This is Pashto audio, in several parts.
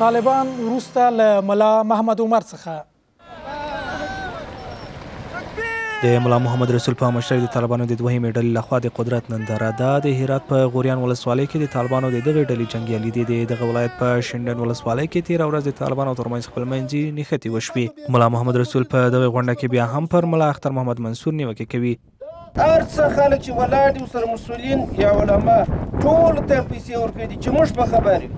طالبان وروسته له ملا محمد عمر څخه د ملا محمد رسول په مشرۍ د طالبانو د دوهمې ډلې لخوا د قدرت ننداره ده د هرات په غوریان ولسوالۍ کې د طالبانو د دغې ډلې جنګي الیدې د دغه ولایت په شینډن ولسوالۍ کې تیر ورځ د طالبانو ترمنځ خپلمنځي نښتې وشوې ملا محمد رسول په دغه غونډه کې بیا هم پر ملا اختر محمد منصور نیوکه کوي هر څه خلک چې ولاړ دي ورسره مسؤلین یا علما ټولو ته پیسې ورکوي دي چې موږ به خبر یو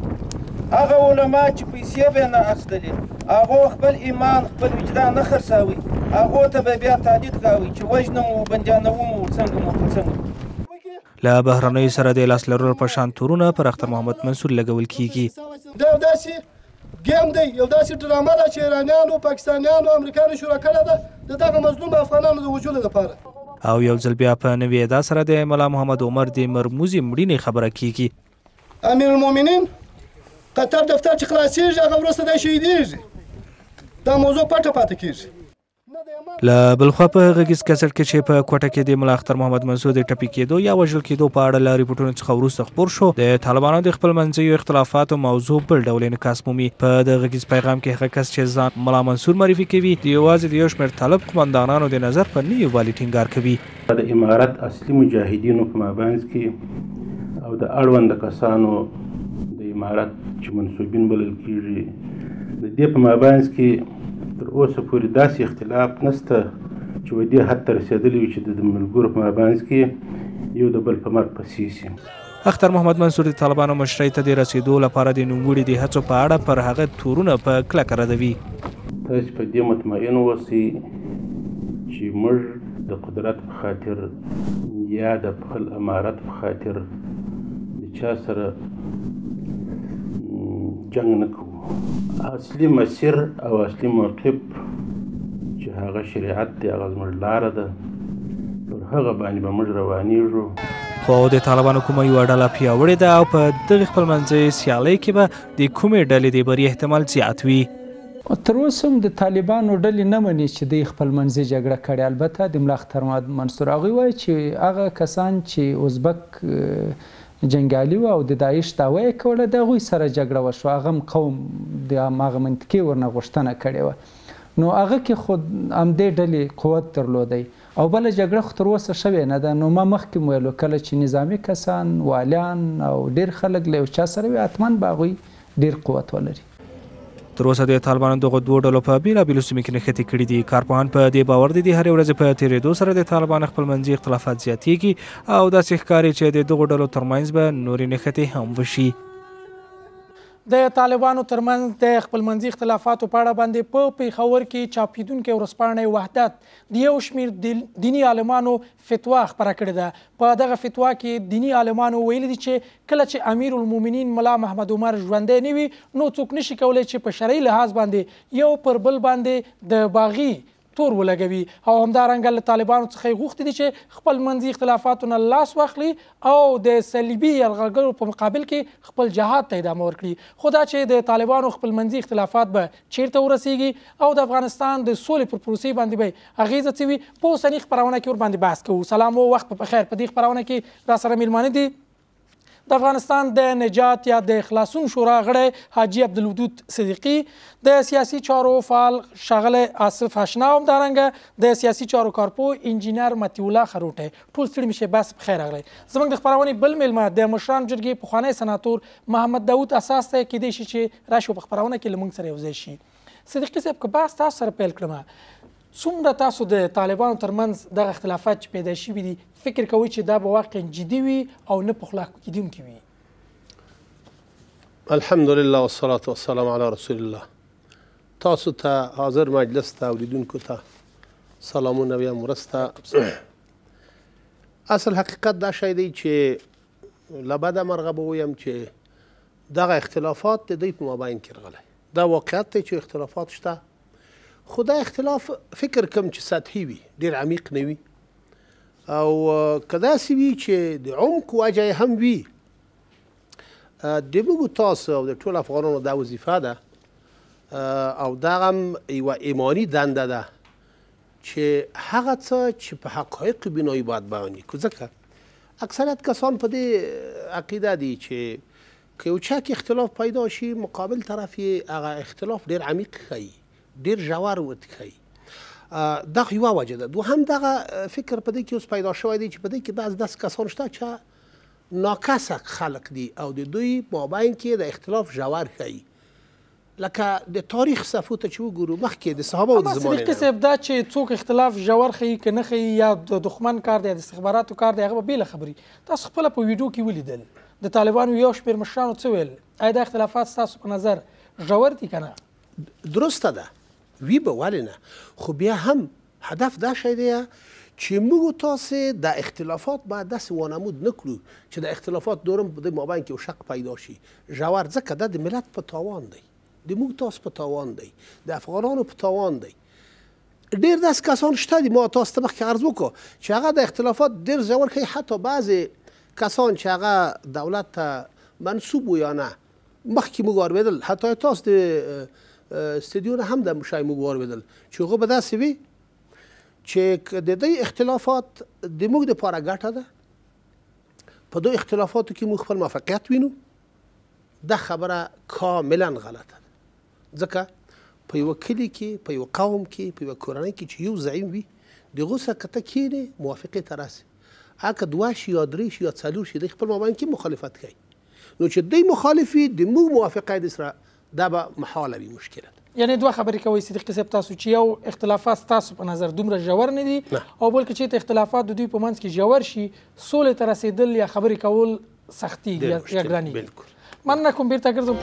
هغه علما چې پیسې به نه اخیستلې هغه خپل ایمان خپل وجدان نه خرڅاوي هغه ته به بیا تهدید کاوه چې وژنم او بندیانوم او څنګه مو څنګه له بهرنیو سره د لاس لرلو په شان تورونه پر اختر محمد منصور لګول کیږي دا داسې ګیم دی یو داسې ډرامه ده چې ایرانیانو پاکستانیانو امریکایانو شروع کړې ده د دغه مظلوم افغانانو د وجود لپاره او یو ځل بیا په نوې ادا سره د مولا محمد عمر د مرموزي مړینې خبره کیږي امیر المؤمنین قطر دفتر چې خلاصېږي هغه وروسته دی شهیدېږي دا موضوع پټه پاتې کیږي له بلخوا په غږیز کسل کې چې په کوټه کې د ملا اختر محمد منصور د ټپي کېدو یا وژل کېدو په اړه له ریپورټونو څخه وروسته خبر شو د طالبانو د خپل منځیو اختلافاتو موضوع بل ډول انعکاس مومي په د غږیز پیغام کې هغه کس چې ځان ملا منصور معرفي کوي د یوازې د یو شمېر طالب قمندانانو د نظر په نه یووالي ټینګار کوي د امارت اصلي مجاهدینو په مابینځ کې او د اړوند کسانو امارت چې منسوبین بلل کیږي د دې په مابینځ کې تر اوسه پورې داسې اختلاف نسته چې ودې حد ته رسېدلی وي چې د ملګرو په مابینځ کې یو د بل په مرګ پسې شي اختر محمد منصور د طالبانو مشرۍ ته د رسیدو لپاره د نوموړي د هڅو په اړه پر هغه تورونه په کلکه ردوي تاسو په دې مطمئن اوسئ چې موږ د قدرت په خاطر یا د خپل امارت په خاطر د چا سره جنگ نه کوو اصلي مسیر او اصلي موقف چې هغه شریعت دی هغه زموږ لاره ده پر هغه باندې به موږ روانېږو خو د طالبانو کومه یوه ډله پیاوړې ده او په دغې خپلمنځي سیالۍ کې به د کومې ډلې د بري احتمال زیات وي تر اوسه هم د طالبانو ډلې نه مني چې د خپل منځي جګړه کړې البته د ملا اختر منصور هغه وایي چې هغه کسان چې ازبک جنگالي و او د داعش تاوی کوله د غوي سره جګړه وشو هغه قوم د هغه منطقي ورنه غوښتنه کړې و نو هغه کې خود ام دې ډلې قوت درلودي او بل جګړه خطر وسه شوې نه ده نو ما مخکې ویلو کله چې نظامی کسان والیان او ډیر خلک له چا سره وي اتمن باغوي ډیر قوت ولري تر اوسه د طالبانو دغه دوه ډلو په بیلابیلو سیمو کې نښتې کړي دي کارپوهان په دې باور دي د هرې ورځې په تېرېدو سره د طالبانو خپلمنځي اختلافات زیاتېږي او داسې ښکاري چې د دغو ډلو ترمنځ به نورې نښتې هم وشي د طالبانو ترمنځ د خپلمنځي اختلافاتو په اړه باندې په پیښور کې چاپیدونکې ورځپاڼې وحدت د یو شمېر دینی عالمانو فتوا خپره کړې ده په دغه فتوا کې دینی عالمانو ویلي دي چې کله چې امیر المؤمنین ملا محمد عمر ژوندی نه وي نو څوک نشي کولی چې په شرعي لحاظ باندې یو پر بل باندې د باغي تور ولګوي او همدارنګه له طالبانو څخه غوښتي دي چې خپل منځي اختلافاتونه لاس واخلي او د صلیبي یرغلګرو په مقابل کې خپل جهاد ته ادامه ورکړي خو دا چې د طالبانو خپل منځي اختلافات به چیرته ورسیږي او د افغانستان د سولې پر پروسې باندې به اغیزه څه وي په اوسنۍ خپرونه کې ور باندې بحث کوو سلام او وخت په خیر په دې خپرونه کې را سره میلمانه دي د افغانستان د نجات یا د خلاصون شورا غړی حاجی عبدالودود صدیقی د سیاسي چارو فعال شغل آصف حشنا هم دارنګه د سیاسي چارو کارپو انجینر متی الله خروټی ټول ستړي میشه بس بخیر غړی زموږ د خبرونه بل میلمه د مشران جرګې پخوانی سناتور محمد داوود اساس ته کې دی چې راشو په خبرونه کې لمونږ سره یو ځای شي صدیقی صاحب که بحث تاسو سره پیل کړم څومره تاسو د طالبانو ترمنځ دغه اختلافات چې پیدا شوي دي فکر کوئ چې دا به واقعا جدي وي او نه پخلا کېدونکي وي الحمدلله والصلاة والسلام علی رسول الله تاسو ته تا حاضر مجلس ته اوریدونکو ته سلامونه بیا مرسته اصل حقیقت دا شی دی چې له بده مرغه به ووایم چې دغه اختلافات د دوی په مابین کې راغلی دا واقعیت دی چې اختلافات شته خو دا اختلاف فکر کوم چې سطحي وي ډېر عمیق نه وي او که داسې وي چې د عمق وجه هم وي د موږ تاسو او د ټول افغانانو دا وظیفه ده او دا هم یوه ایماني دنده ده چې هغه څه چې په حقایقو بینایي باید بیان کړو ځکه اکثریت کسان په دې عقیده دي چې که یو چک اختلاف پیدا شي مقابل طرف یې هغه اختلاف ډېر عمیق ښیي ډیر جوار وتخی دا یو وجه ده دوهم دغه فکر په دې کې اوس پیدا شوی دی چې په دې کې بعض داس کسان شته چې ناکسک خلق دي او د دوی مابین کې د اختلاف جوار خي لکه د تاریخ صفو ته چې وګورو مخکې د صحابه او د زمانه بس صاحب دا چې څوک اختلاف جوړ خي که نه خي یا د دښمن کار دی د استخباراتو کار دی هغه به له خبري تاسو خپل په ویډیو کې ولیدل د طالبانو یو شپیر مشرانو څه ویل آیا د اختلافات تاسو په نظر جوړ دي کنه درسته ده وی به ولې نه خو بیا هم هدف دا شی دی چې موږ تاسې د اختلافات باید داسې وانمود نکړو چې د اختلافات دورم د مابین کې شق پیدا شي ژور ځکه دا د ملت په تاوان دی د موږ تاسو په تاوان دی د افغانانو په تاوان دی ډیر داس کسان شته دي ما تاسو ته مخکې عرض وکړو چې هغه د اختلافات ډیر ژور کوي حتی بعضې کسان چې هغه دولت ته منصوب و یا نه مخکې موږ اورېدل حتی تاسو د استدیو هم د مشای موږ واردل چې هغه به داسې وي چې د دې اختلافات د موږ د پاره ګټه ده په دوه اختلافاتو کې موږ خپل موافقت وینو دا خبره کاملا غلطه ده ځکه په یو کلی کې په یو قوم کې په یو کورنۍ کې چې یو زعیم وي دغه سکته کېږي موافقه ته راسي اګه دوه شي یا درې شي یا څلور شي د خپل مابین کې مخالفت کوي نو چې دوی مخالفي د موږ موافقه د سره دا به محاله وي مشکله یعنی دوه خبرې کوي صدیق صاحب تاسو چې یو اختلافات تاسو په نظر دومره ژور نه دي او بلکې چې اختلافات د دوی په منځ کې ژور شي سولې ته رسیدل یا خبرې کول سختي یا ګراني بالکل مننه کوم بیرته ګرځم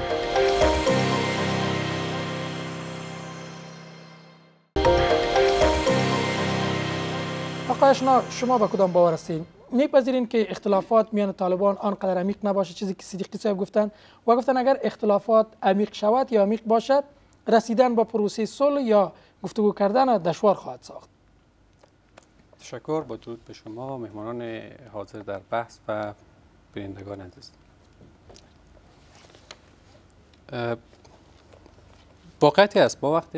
آقای شما به کدام باور هستید میپذیرین که اختلافات میان طالبان آنقدر عمیق نباشه چیزی که صدیقی صاحب گفتن و گفتن اگر اختلافات عمیق شود یا عمیق باشد رسیدن به پروسه صلح یا گفتگو کردن دشوار خواهد ساخت تشکر با درود به شما مهمانان حاضر در بحث و بینندگان عزیز است با وقت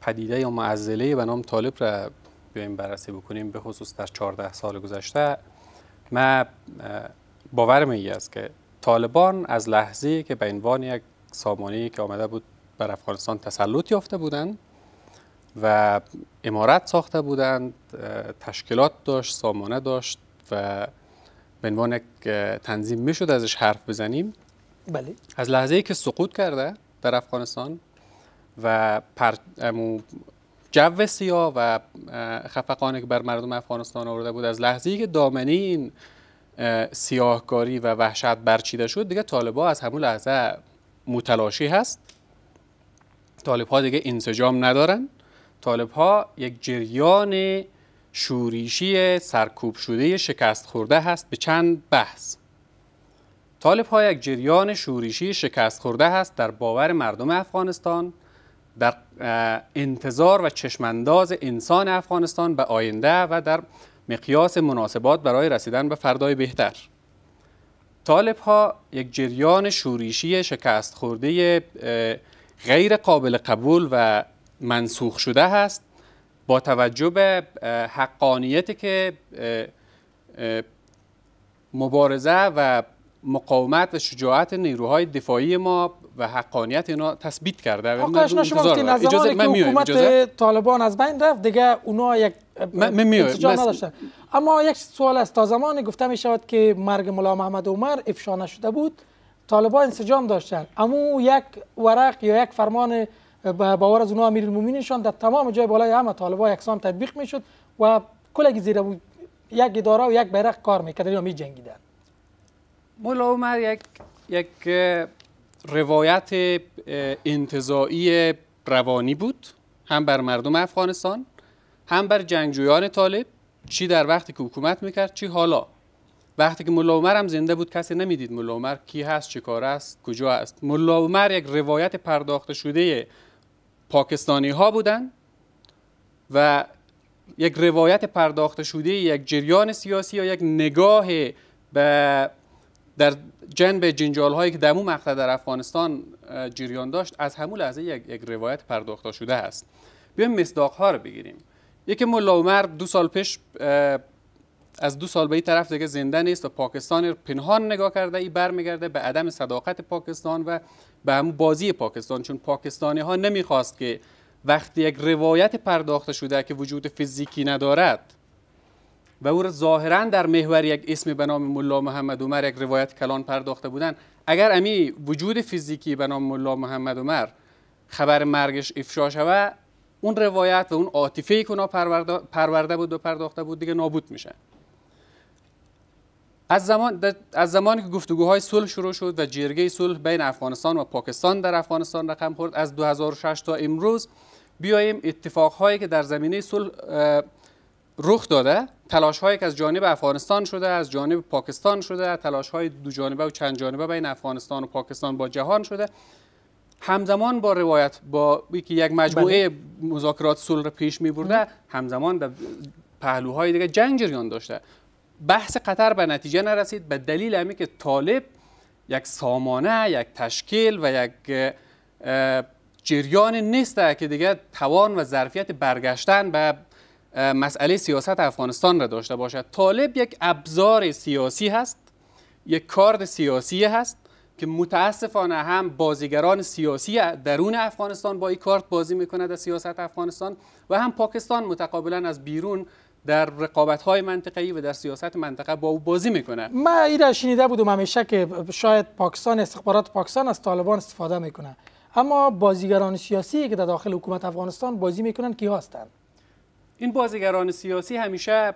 پدیده یا معزله به نام طالب را بیایم بررسی بکنیم به خصوص در 14 سال گذشته من باورم این است که طالبان از لحظه که به عنوان یک سامانه که آمده بود بر افغانستان تسلط یافته بودند و امارت ساخته بودند تشکیلات داشت سامانه داشت و به عنوان یک تنظیم میشد ازش حرف بزنیم بله از لحظه ای که سقوط کرده در افغانستان و پر... جو سیاه و خفقانی که بر مردم افغانستان آورده بود از لحظه که دامنه این سیاهکاری و وحشت برچیده شد دیگه طالبا از همون لحظه متلاشی هست طالب ها دیگه انسجام ندارن طالب ها یک جریان شوریشی سرکوب شده شکست خورده هست به چند بحث طالب ها یک جریان شوریشی شکست خورده هست در باور مردم افغانستان در انتظار و چشمانداز انسان افغانستان به آینده و در مقیاس مناسبات برای رسیدن به فردای بهتر طالب ها یک جریان شوریشی شکست خورده غیر قابل قبول و منسوخ شده است. با توجه به حقانیتی که مبارزه و مقاومت و شجاعت نیروهای دفاعی ما و حقانیت اینا تثبیت کرده و شما گفتین از حکومت طالبان از بین رفت دیگه اونا یک من نداشتن اما یک سوال است تا زمانی گفته می شود که مرگ ملا محمد عمر افشا نشده بود طالبان انسجام داشتن اما یک ورق یا یک فرمان به باور از اونا امیرالمومنینشان در تمام جای بالای همه طالبان یکسان تطبیق میشد و کلگی زیر یک اداره و یک بیرق کار میکردن یا میجنگیدن مولا عمر یک یک روایت انتظاعی روانی بود هم بر مردم افغانستان هم بر جنگجویان طالب چی در وقتی که حکومت میکرد چی حالا وقتی که ملا عمر هم زنده بود کسی نمیدید ملا عمر کی هست چه کار است کجا است ملا عمر یک روایت پرداخته شده پاکستانی ها بودن و یک روایت پرداخته شده یک جریان سیاسی یا یک نگاه به در جنب جنجال هایی که در اون مقطع در افغانستان جریان داشت از همون لحظه یک, یک روایت پرداخته شده است بیایم مصداق ها رو بگیریم یکی مولا عمر دو سال پیش از دو سال به این طرف دیگه زنده نیست و پاکستان پنهان نگاه کرده ای برمیگرده به عدم صداقت پاکستان و به همون بازی پاکستان چون پاکستانی ها نمیخواست که وقتی یک روایت پرداخته شده که وجود فیزیکی ندارد و او ظاهرا در محور یک اسم به نام ملا محمد عمر یک روایت کلان پرداخته بودند اگر امی وجود فیزیکی به نام ملا محمد عمر خبر مرگش افشا شود اون روایت و اون عاطفه ای که اونا پرورده بود و پرداخته بود دیگه نابود میشه از زمان از زمانی که گفتگوهای صلح شروع شد و جرگه صلح بین افغانستان و پاکستان در افغانستان رقم خورد از 2006 تا امروز بیایم هایی که در زمینه صلح رخ داده تلاش هایی که از جانب افغانستان شده از جانب پاکستان شده تلاش های دو جانبه و چند جانبه بین افغانستان و پاکستان با جهان شده همزمان با روایت با که یک مجموعه بله. مذاکرات صلح را پیش می برده همزمان در پهلوهای دیگه جنگ جریان داشته بحث قطر به نتیجه نرسید به دلیل همی که طالب یک سامانه یک تشکیل و یک جریان نیست که دیگه توان و ظرفیت برگشتن به مسئله سیاست افغانستان را داشته باشد طالب یک ابزار سیاسی هست یک کارد سیاسی هست که متاسفانه هم بازیگران سیاسی درون افغانستان با این کارت بازی میکنه در سیاست افغانستان و هم پاکستان متقابلا از بیرون در رقابت های منطقه‌ای و در سیاست منطقه با او بازی میکنه من را شنیده بودم همیشه که شاید پاکستان استخبارات پاکستان از طالبان استفاده میکنه اما بازیگران سیاسی که در داخل حکومت افغانستان بازی میکنن کی هستند این بازیگران سیاسی همیشه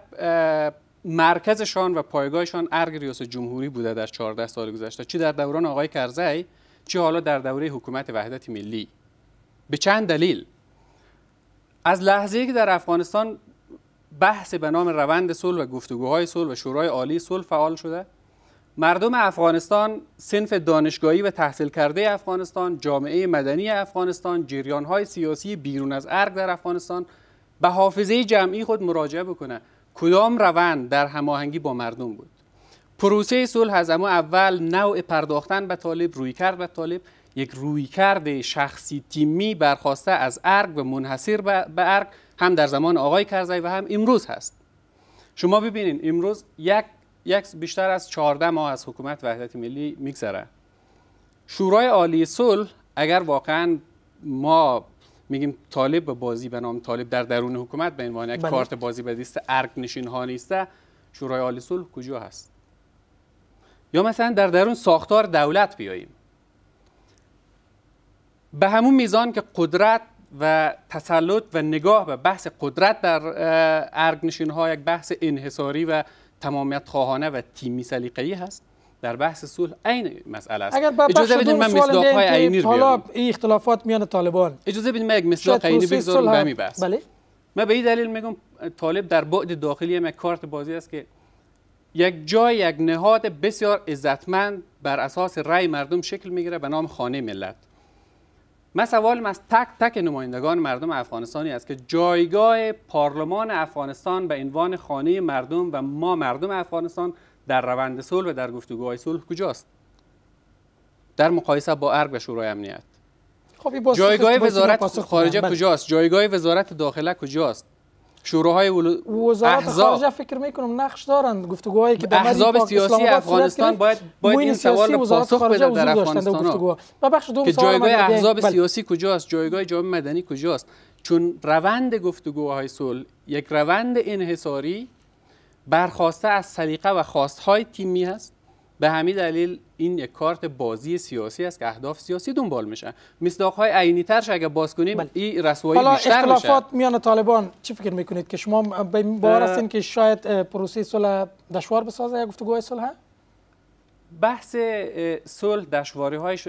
مرکزشان و پایگاهشان ارگ ریاست جمهوری بوده در 14 سال گذشته چی در دوران آقای کرزی چه حالا در دوره حکومت وحدت ملی به چند دلیل از لحظه که در افغانستان بحث به نام روند صلح و گفتگوهای صلح و شورای عالی صلح فعال شده مردم افغانستان سنف دانشگاهی و تحصیل کرده افغانستان جامعه مدنی افغانستان های سیاسی بیرون از ارگ در افغانستان به حافظه جمعی خود مراجعه بکنه کدام روند در هماهنگی با مردم بود پروسه صلح از اما اول نوع پرداختن به طالب روی کرد به طالب یک رویکرد شخصی تیمی برخواسته از ارگ و منحصر به ارگ هم در زمان آقای کرزی و هم امروز هست شما ببینید امروز یک یک بیشتر از 14 ماه از حکومت وحدت ملی میگذره شورای عالی صلح اگر واقعا ما میگیم طالب به بازی به نام طالب در درون حکومت به عنوان یک بله. کارت بازی به دست ارگ نشین ها نیسته شورای عالی صلح کجا هست یا مثلا در درون ساختار دولت بیاییم به همون میزان که قدرت و تسلط و نگاه به بحث قدرت در ارگ نشین ها یک بحث انحصاری و تمامیت خواهانه و تیمی سلیقه‌ای هست در بحث صلح عین مسئله است اگر اجازه بدین من مصداق های عینی رو حالا این اختلافات میان طالبان اجازه بدین من یک مصداق عینی بگذارم به بله من به این دلیل میگم طالب در بعد داخلی یک کارت بازی است که یک جای یک نهاد بسیار عزتمند بر اساس رأی مردم شکل میگیره به نام خانه ملت من سوال از تک تک نمایندگان مردم افغانستانی است که جایگاه پارلمان افغانستان به عنوان خانه مردم و ما مردم افغانستان در روند صلح و در گفتگوهای صلح کجاست در مقایسه با ارگ و شورای امنیت خب جایگاه وزارت خارجه بله. کجاست جایگاه وزارت داخله کجاست شوراهای ول... وزارت خارجه فکر میکنم نقش دارند گفتگوهایی که در احزاب سیاسی افغانستان باید باید این سوال پاسخ بده در افغانستان بخش دوم که جایگاه احزاب بله. سیاسی کجاست جایگاه جامعه مدنی کجاست چون روند گفتگوهای صلح یک روند انحصاری برخواسته از سلیقه و خواستهای تیمی هست به همین دلیل این یک کارت بازی سیاسی است که اهداف سیاسی دنبال میشه مصداق های عینی ترش اگه باز کنیم بله. این رسوایی بیشتر میشه حالا اختلافات میان طالبان چی فکر میکنید که شما به باور هستین که شاید پروسه صلح دشوار بسازه یا گفتگوهای صلح بحث صلح دشواری هایش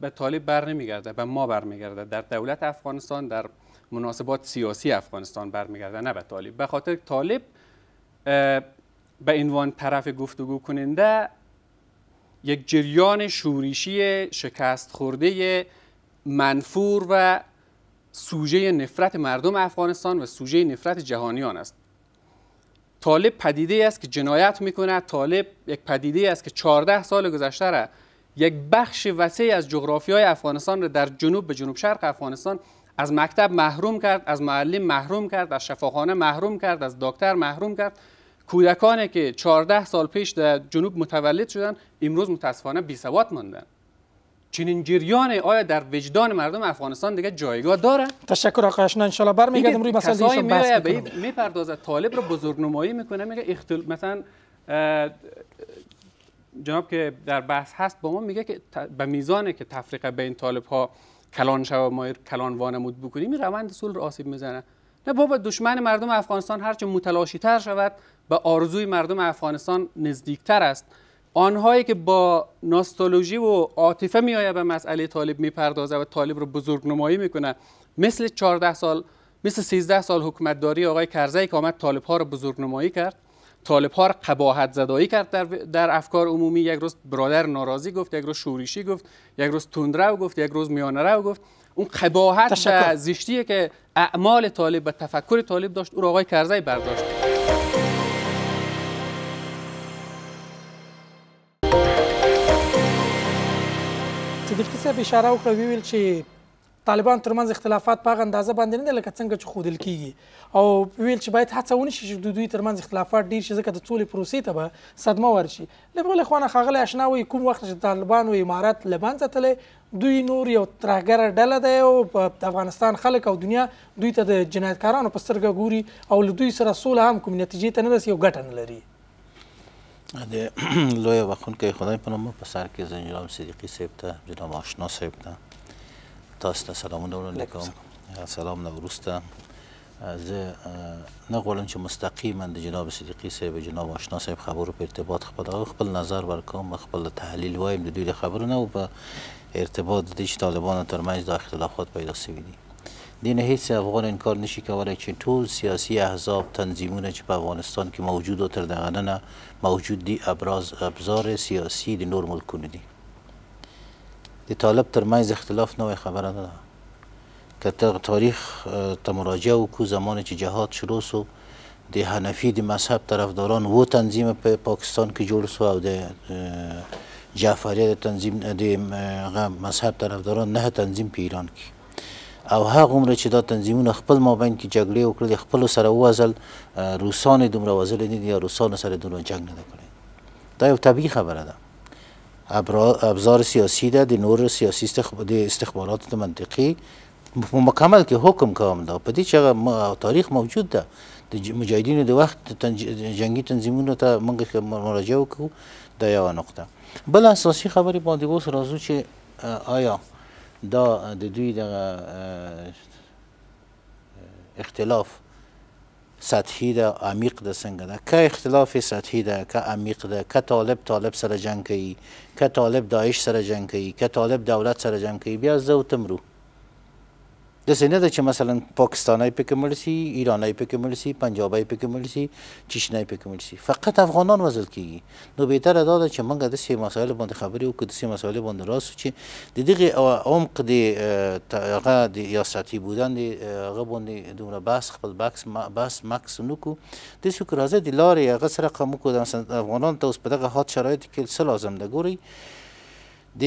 به طالب بر نمیگرده به ما برمیگرده در دولت افغانستان در مناسبات سیاسی افغانستان برمیگرده نه به طالب به خاطر طالب به عنوان طرف گفتگو کننده یک جریان شوریشی شکست خورده منفور و سوژه نفرت مردم افغانستان و سوژه نفرت جهانیان است طالب پدیده است که جنایت میکنه طالب یک پدیده است که 14 سال گذشته را یک بخش وسیع از جغرافی های افغانستان را در جنوب به جنوب شرق افغانستان از مکتب محروم کرد از معلم محروم کرد از شفاخانه محروم کرد از دکتر محروم کرد کودکانی که 14 سال پیش در جنوب متولد شدن امروز متاسفانه بی سواد ماندن چنین جریان آیا در وجدان مردم افغانستان دیگه جایگاه داره تشکر آقای اشنا ان برمیگردم روی مسئله ایشون بحث میپردازه طالب رو بزرگنمایی میکنه میگه اختل... مثلا جناب که در بحث هست با ما میگه که به میزانی که تفریقه بین طالب ها کلان شو ما کلان وانمود بکنیم روند صلح رو آسیب میزنه نه بابا دشمن مردم افغانستان هرچه متلاشی تر شود به آرزوی مردم افغانستان نزدیکتر است آنهایی که با ناستالوژی و عاطفه میآیه به مسئله طالب میپردازه و طالب رو بزرگ نمایی میکنه مثل 14 سال مثل 13 سال حکومتداری آقای کرزی که آمد طالب ها رو بزرگ نمایی کرد طالب ها رو قباحت زدایی کرد در, در افکار عمومی یک روز برادر ناراضی گفت یک روز شوریشی گفت یک روز تندرو گفت یک روز میانه رو گفت اون قباحت و زشتیه که اعمال طالب و تفکر طالب داشت او آقای کرزی برداشت صدیقي صاحب اشاره وکړه ویل چې طالبان ترمنځ اختلافات په اندازه باندې نه لکه څنګه چې خودل کیږي او ویل چې باید هڅه ونشي چې دوی ترمنځ اختلافات ډیر شي ځکه د ټولې پروسې ته به صدمه ورشي لیبرال اخوانه ښاغلی اشنا وایي کوم وخت چې طالبان و امارات له منځه تللی دوی نور یو ترهګره ډله دی او په افغانستان خلک او دنیا دوی ته د جنایتکارانو په سترګه ګوري او له دوی سره سوله هم کومې نتیجې ته نه رسي او ګټه نه لري د لوی وخونکی خدای په نامه په سر کې زنجام صدیقی صاحب ته جناب آشنا صاحب ته تاسو ته سلامونه وړاندې کوم سلام نه وروسته زه نه غواړم چې مستقیما د جناب صدیقي صاحب جناب آشنا صاحب خبرو په ارتباط خپل خپل نظر ورکوم خپل تحلیل وایم د دوی خبرو نه او په ارتباط د دې چې طالبانو ترمنځ دا اختلافات پیدا شوي دي دین هیڅ افغان انکار نشي کولای چې ټول سیاسي احزاب تنظیمونه چې په افغانستان کې موجود او تر دغه ننه موجود دي ابراز ابزار سیاسي د نور ملکونه دي د طالب تر منځ اختلاف نوې خبره نه ده که تاریخ ته مراجعه وکړو زمانه چې جهاد شروع سو د حنفي د مذهب طرفداران و تنظیم په پا پاکستان کې جوړ سو او د جعفریه د تنظیم د مذهب طرفداران نه تنظیم په ایران کې او هغه عمر چې دا تنظیمونه خپل مابین کې جګړې وکړل خپل سره وزل روسان دومره وزل نه دي روسان سره دومره جنگ نه کړی دا یو طبیعي خبره ده ابزار سیاسی ده د نور سیاسی استخبارات منطقي مکمل کې حکم کوم دا په دې چې تاریخ موجود ده د مجاهدینو د وخت جنگي تنظیمونو ته موږ مراجعه وکړو دا یو نقطه بل اساسي خبرې باندې اوس راځو چې آیا دا د دوی د اختلاف سطحی ده عمیق ده څنګه ده که اختلاف سطحی ده که عمیق ده که طالب طالب سره جنگ کوی که طالب داعش سره جنگ کوی که طالب دولت سره جنگ کوی بیا زه تمرو د سینه د چې مثلا پاکستانی پکې مړ شي ایرانی پکې مړ شي پنجابی پکې مړ شي چشنی پکې مړ شي فقط افغانان وزل کیږي نو به تر دا چې موږ د سې مسایل باندې خبرې وکړو د سې مسایل باندې راسو چې د دغه عمق د هغه د یاساتی بودن د هغه باندې دومره بحث خپل بحث بحث مکس نکو د سې کرازه د لارې هغه سره قمو کو د افغانان ته اوس په دغه حالت شرایط کې څه لازم ده ګوري د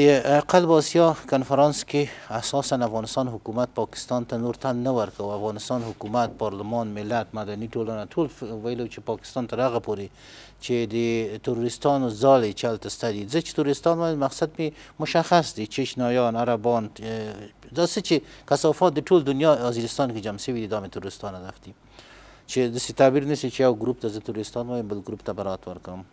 قلب آسیا کنفرانس کې اساسا افغانستان حکومت پاکستان ته نور تن نه ورکو افغانستان حکومت پارلمان ملت مدني ټولنه ټول ویلو چې پاکستان تر هغه پورې چې د تورستانو ځالې چلته ستدي ځکه چې تورستان مقصد می مشخص دي چشنایان عربان داسې چې کثافات د ټول دنیا ازرستان کې جمع شوي دي د تورستانه رفتي چې د تعبیر نشي چې یو ګروپ ته تورستان وایم بل ګروپ ته برات ورکم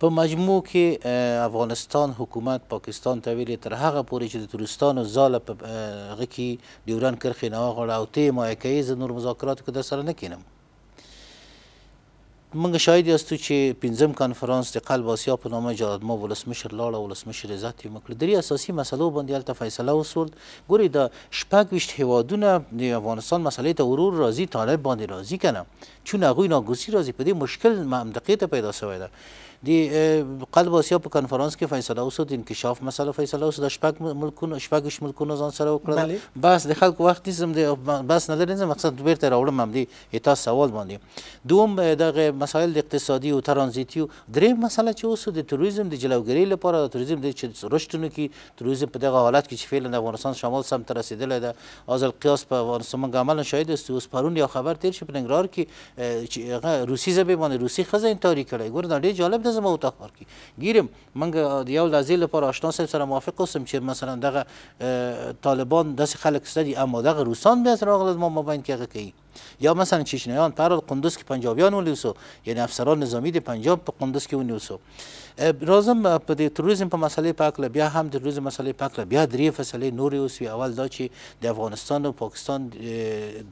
په مجموع کې افغانستان حکومت پاکستان ته ویلي تر هغه پورې چې د تورستانو زاله په هغه کې د ایران کرښې نه واغواړه او ته یې مایه کوي زه نور مذاکراتو کې درسره نه کینم موږ شاهد یاستو چې پنځم کنفرانس د قلب آسیا په نامه جلالتما ولسمشر لاړه ولسمشر عزت یې وکړه درې اساسي مسلو باندې هلته فیصله وسول ګورې دا شپږ ویشت هیوادونه د افغانستان مسلې ته ورور راځي طالب باندې راځي که نه چون هغوی ناګوسي راځي په دې مشکل منطقې ته پیدا سوی ده د قلب اسیا په کنفرانس کې فیصله وسو د انکشاف مسله فیصله وسو د شپږ ملکونو شپږ ملکونو ځان سره وکړل بس د خلکو وخت زم د بس نه لري مقصد بیرته راوړم هم دی تا سوال باندې دوم دغه مسایل اقتصادي او ترانزیتي درې مسله چې اوسو د توریزم د جلوګیری لپاره د توریزم د چې رشتونه کې توریزم په دغه حالت کې چې فعلا د افغانستان شمال سم تر رسیدلې ده از القیاس په افغانستان موږ عمل شاهد استو اوس پرون یو خبر تیر شو په ننګرهار کې روسي زبې باندې روسي خزه انتاری کړی ګور دا ډېر جالب د زما اتاق پارکی گیرم من یو لحظه لپاره آشنا صاحب سره موافق هستم چې مثلا دغه طالبان داسې خلک هستدي اما دغه روسان بیا راغلل ما مابین کې هغه کوي یا مثلا چچنیان پر قندوز که پنجابیان ونیوسو یعنی افسران نظامی د پنجاب په قندوز کې ونیوسو راځم په د تروریزم په مسلې په اړه بیا هم د تروریزم مسلې په اړه بیا درې فصلې نورې اوسوي اول دا چې د افغانستان او پاکستان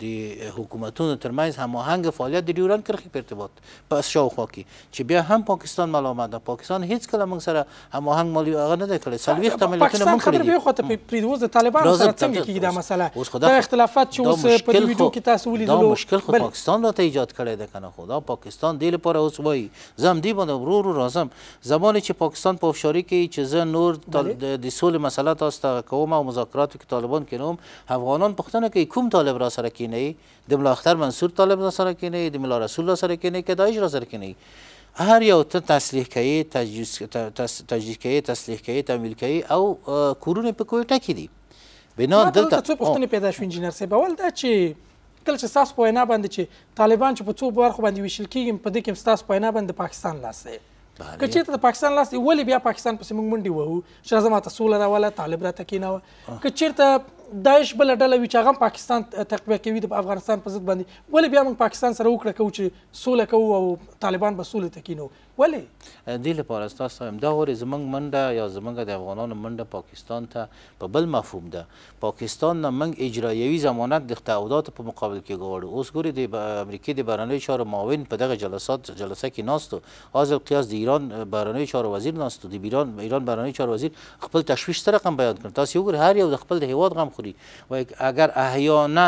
د حکومتونو ترمنځ هماهنګ فعالیت د ډیورن کرخي په ارتباط په شاوخوا کې چې بیا هم پاکستان ملامت ده پاکستان هیڅ کله موږ سره هماهنګ مالی هغه نه دی کړی څلوېښت ملتونه موږ کړی دي خو ته پریدوز د طالبانو سره څنګه کیږي دا مسله دا اختلافات چې اوس په دې ویډیو کې تاسو ولیدل مشکل بله. پاکستان راته ایجاد کړی ده کنه خدا پاکستان دی پر اوس وایي زه همدې باندې ورو زمانی چې پاکستان په که کې چې زه نور بله. د سولې مسله تاسو ته کوم او مذاکرات کې طالبان کینوم افغانان پوښتنه کې کوم طالب را سره کینی د ملا اختر منصور طالب را سره کینی د ملا رسول را سره نه که دایج را سره کینی هر یو ته تسلیح کوی تجدید تسلیح کوی تمویل کوي او کورونه په کوټه کې دي بنا دلته څه پوښتنې پیدا شوې انجینر صاحب اول چې کله چې تاسو په وینا باندې چې طالبان چې په څو برخو باندې ویشل کیږي په دې کې تاسو په وینا باندې پاکستان لاس دی که چېرته د پاکستان لاس دی ولې بیا پاکستان پسې موږ منډې وهو چې راځه ماته سوله راوله طالب راته کېناوه که چېرته داعش بله ډله وي چې هغه پاکستان تقویه کوي د افغانستان په ضد باندې ولې بیا موږ پاکستان سره وکړه کوو چې سوله کوو او طالبان به سولې ته کېنو ولی دې لپاره ستاسو داور دا ورې منډه یا زمونږ د افغانانو منډه پاکستان ته په بل مفهوم ده پاکستان نه موږ اجرایوي ضمانت د تعهداتو په مقابل کې غواړو اوس ګوري د امریکې د بهرنیو چارو معاون په دغه جلسات جلسه کې ناست و حاضر قیاس د ایران بهرنیو چارو وزیر ناست و د ایران ایران بهرنیو چارو وزیر خپل تشویش سره هم بیان کړ تاسو وګورئ هر یو د خپل د هیواد غم خوری و اگر احیانا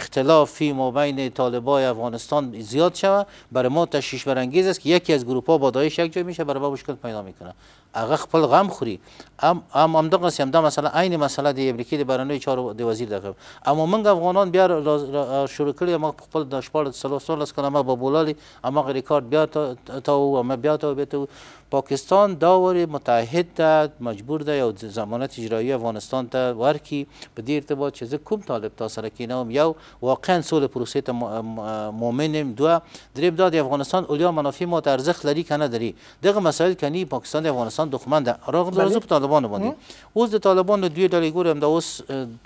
اختلافی مابین طالبای افغانستان زیاد شوه برای ما تشویش برانگیز است که یکی از گروه با دایش یک جای میشه برای مشکل پیدا میکنه اگه خپل غم خوری ام ام ام دغه سم دا مثلا عین مسئله دی امریکای دی برنامه چهار دی وزیر دغه اما من افغانان بیا شروع کړی ما خپل د شپږ سال سال اما ما با اما ریکارد بیا تا او بیا تا بیت پاکستان داور متحد ده مجبور ده یا ضمانت اجرایی افغانستان ته ورکی په دې ارتباط چې زه کوم طالب تا سره کینم یو واقعا سول پروسه ته مؤمنم دو دریم داد افغانستان اولیا منافع ما ارزښت لري کنه دری دغه مسائل کنی پاکستان افغانستان دښمن ده راغ درزو په طالبان باندې اوس د طالبان دوی ډلې ګورم دا اوس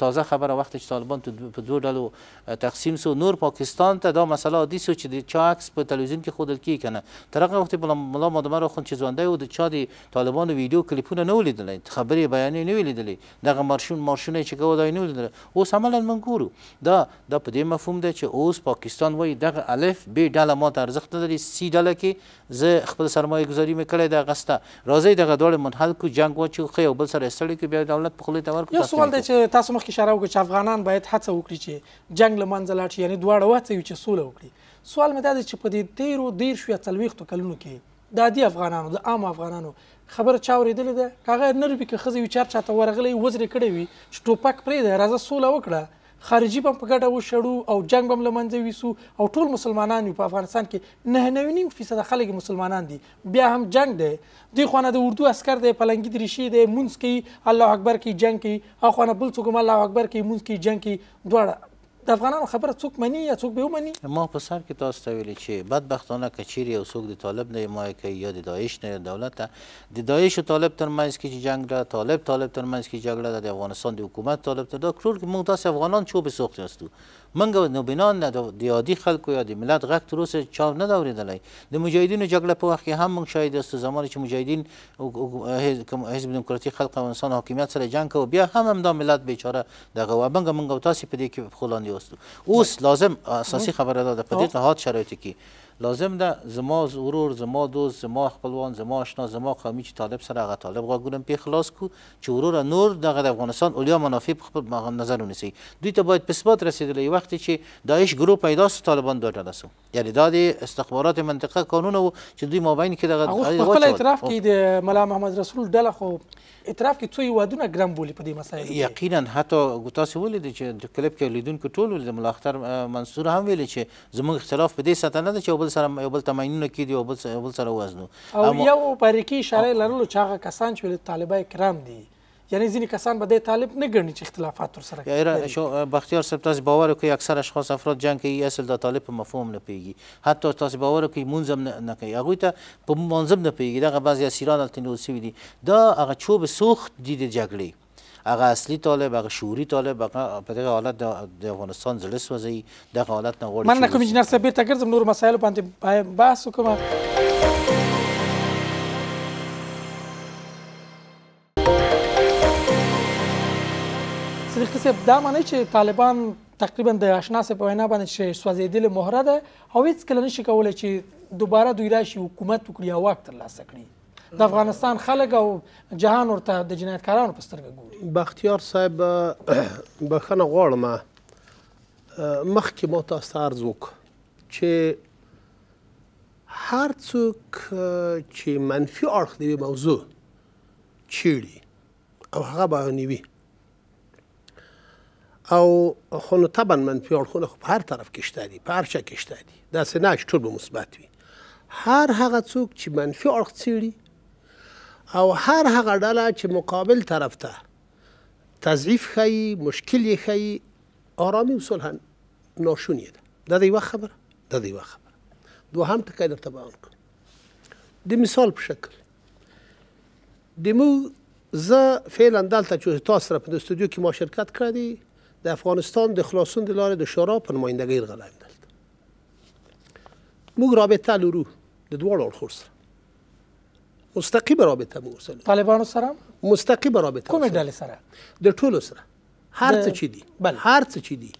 تازه خبره وخت چې طالبان په دوه ډلو تقسیم سو نور پاکستان ته دا مسله عادي سو چې چا عکس په تلویزیون کې خودل کی کنه ترغه وخت بل ملا مدمر خو چې نماینده او د چا د طالبانو ویډیو کلیپونه نه ولیدلی خبرې بیانې نه وې لیدلې دغه مارشون مارشونه چې کوه دا یې نه ولیدل اوس عملا موږ ګورو دا دا په دې مفهوم ده چې اوس پاکستان وایي دغه الف ب ډله ماته ارزښت نه لري سی ډله کې زه خپل سرمایه ګذاري مې کړې ده غسته راځئ دغه دواړه منحل کړو جنګ واچو ښه یو بل سره ستړي کړو بیا دولت په خولې ته ورکړو یو سوال دی چې تاسو مخکې اشاره وکړه چې افغانان باید هڅه وکړي چې جنګ له منځه لاړ شي یعنی دواړه وهڅوي چې سوله وکړي سوال مې دا دی چې په دې تیرو دیرشو یا څلوېښتو کلونو کې د عادي افغانانو د عام افغانانو خبره چا اورېدلې ده هغه نربي که ښځې وي چار چاته ورغلی وزرې کړی وي چې ټوپک پرېږده راځه سوله وکړه خارجي به هم په ګډه وشړو او جنګ به هم له منځه یوسو او ټول مسلمانان یو په افغانستان کې نهه نوي نیم فیصده خلک مسلمانان دي بیا هم جنګ دی دې خوا نه د اردو عسکر دی پلنګي دریشي دی مونځ کوي الله اکبر کوي جنګ کوي هغه خوا نه بل څوک هم الله اکبر کوي مونځ کوي جنګ کوي دواړه د خبره څوک مني یا څوک به ما په سر کې تاسو ته ویلي چې بدبختانه که چیرې یو څوک د طالب نه حمایه کوي یا د داعش نه دولت د داعش او طالب ترمنځ کې چې جنگ ده طالب طالب ترمنځ کې جګړه ده د افغانستان د حکومت طالب تر دا چې موږ افغانان چوب سوخت یاستو منګه نوبینان نه د یادی خلکو یا د ملت غږ تر اوسه چا نه دا اورېدلی د مجاهدینو جګړه په وخت کې هم موږ شاهد یاست زمانی چې مجاهدین حزب دموکراتیک خلق افغانستان حاکمیت سره جنگ کوي بیا هم همدا ملت بیچاره دغه و منګه منګه تاسو په دې کې خولاندې اوس اوس لازم اساسي خبره ده په دې لحاظ شرایطی کې لازم ده زما ورور زما دوست زما خپلوان زما آشنا زما قومي چې طالب سره هغه طالب غوږونه پې خلاص کو چې ورور نور دغه د افغانستان اولیا منافع په خپل نظر ونیسي دوی ته باید په ثبات رسیدلی وخت چې داعش ګروپ پیدا سو طالبان دوه ډله سو یعنی دا د استخبارات منطقه قانون او چې دوی مابین کې دغه خپل اعتراف کې د ملا محمد رسول ډله خو اعتراف کې څو هیوادونه ګرم بولي په دې مسایلو کې یقینا حتی تاسو ولیدئ چې د کلب کې لیدونکو ټول ولید ملا اختر منصور هم ویلي چې زموږ اختلاف په دې سطح نه دی چې یو بل سره یو بل تمایلونه کې دي یو بل سره وزنو او یو پریکي اشاره لرلو چې هغه کسان چې طالبای کرام دي یعنی ځینې کسان به د طالب نه ګڼي چې اختلافات ور سره کوي شو بختیار صاحب تاسو باور کوي اکثر اشخاص افراد جنگ کوي اصل د طالب په مفهوم نه پیږي حتی تاسو باور کوي منظم نه کوي هغه ته په منظم نه پیږي دغه بعضی اسیران التنوسی دي دا هغه چوب سوخت دي د جګړې هغه اصلي طالب هغه شعوري طالب هغه په دغه حالت د افغانستان زړه سوځوي دغه حالت نه غواړي من نه کوم انجینر صاحب بیرته ګرځم نور مسایلو باندې بحث وکړم صاحب دا معنی چې طالبان تقریبا د آشنا صاحب وینا باندې سوځېدل مهره ده او هیڅ کله نشي کولی چې دوباره دوی راشي حکومت وکړي او واک ترلاسه کړي د افغانستان خلک او جهان ورته د جنایتکارانو په سترګه ګوري بختیار صاحب بخښنه غواړم مخکې ما تاسو ته عرض وکړ چې هر څوک چې منفي اړخ دی موضوع چیړي او هغه به نیوي او خو نو طبعا منفي اړخونه هر طرف کشته دی پرچا کشته دی دست به مثبت وي هر هغه څوک چې منفی اړخ څېړي او هر هغه دلا چې مقابل طرف ته تضعیف ښیي مشکل یې ښیي آرامي او صلح ده د یوه خبره دا د یوه خبره دوهم ټکی درته بیان کړم مثال په شکل د مو ز فعلا دلته چې تاسو را په استودیو که ما شرکت کردی. در افغانستان د شورا په پنمایندگی غلیم دلد موږ رابطه لرو د دواړو اړخو سره مستقیم رابطه موږ سره طالبانو سره مستقیم رابطه کوم ډلې سره د ټولو سره هر څه چې دي بل هر څه چې دي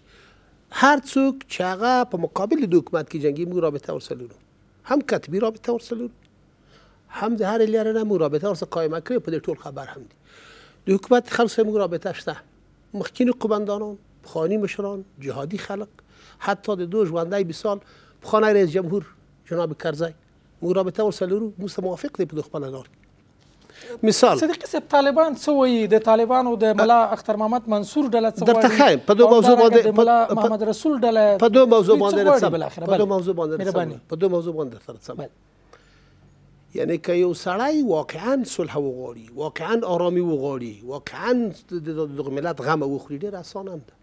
هر څوک چې هغه په مقابل د حکومت کې جنگي موږ رابطه ورسره لرو هم کتبی رابطه ورسره لرو هم د هر لاره نه موږ رابطه ورسره قایمه کړې په دې ټول خبر هم دي د حکومت خلک موږ رابطه شته مخکین قبندانان خانی مشران جهادی خلق حتی د دو جوانده 20 سال خانه رئیس جمهور جناب کرزی مو رابطه ورسره لرو مو موافق دی په خپل لار مثال صدیق صاحب طالبان سوې د طالبان او د ملا اختر محمد منصور ډله څه درته خایم په دوه موضوع باندې ملا محمد رسول ډله په دوه بله. موضوع باندې په دوه موضوع باندې راځم په دوه موضوع باندې راځم یعنی که یو سړی واقعا صلح وغواړي واقعا آرامي وغواړي واقعا دغه ملت غم وخوري ډېر اسانه هم ده